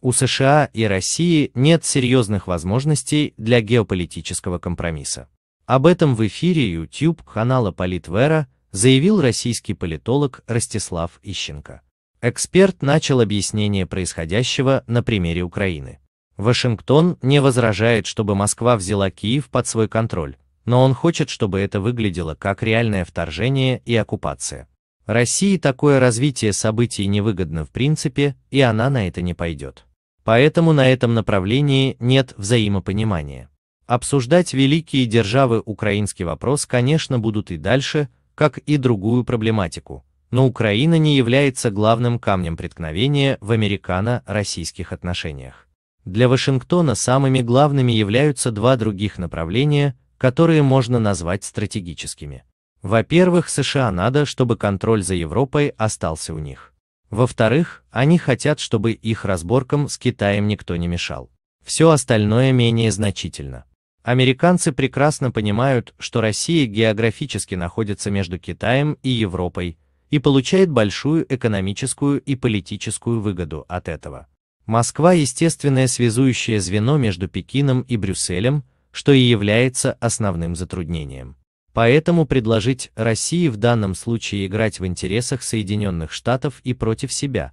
у США и России нет серьезных возможностей для геополитического компромисса. Об этом в эфире YouTube канала Политвера заявил российский политолог Ростислав Ищенко. Эксперт начал объяснение происходящего на примере Украины. Вашингтон не возражает, чтобы Москва взяла Киев под свой контроль, но он хочет, чтобы это выглядело как реальное вторжение и оккупация. России такое развитие событий невыгодно в принципе, и она на это не пойдет. Поэтому на этом направлении нет взаимопонимания. Обсуждать великие державы украинский вопрос, конечно, будут и дальше, как и другую проблематику, но Украина не является главным камнем преткновения в американо-российских отношениях. Для Вашингтона самыми главными являются два других направления, которые можно назвать стратегическими. Во-первых, США надо, чтобы контроль за Европой остался у них. Во-вторых, они хотят, чтобы их разборкам с Китаем никто не мешал. Все остальное менее значительно. Американцы прекрасно понимают, что Россия географически находится между Китаем и Европой и получает большую экономическую и политическую выгоду от этого. Москва – естественное связующее звено между Пекином и Брюсселем, что и является основным затруднением. Поэтому предложить России в данном случае играть в интересах Соединенных Штатов и против себя,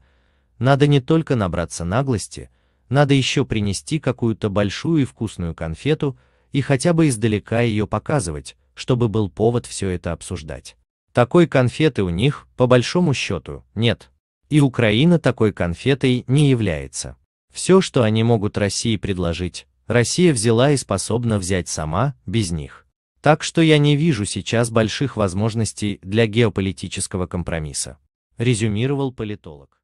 надо не только набраться наглости, надо еще принести какую-то большую и вкусную конфету и хотя бы издалека ее показывать, чтобы был повод все это обсуждать. Такой конфеты у них, по большому счету, нет. И Украина такой конфетой не является. Все, что они могут России предложить, Россия взяла и способна взять сама, без них. Так что я не вижу сейчас больших возможностей для геополитического компромисса, резюмировал политолог.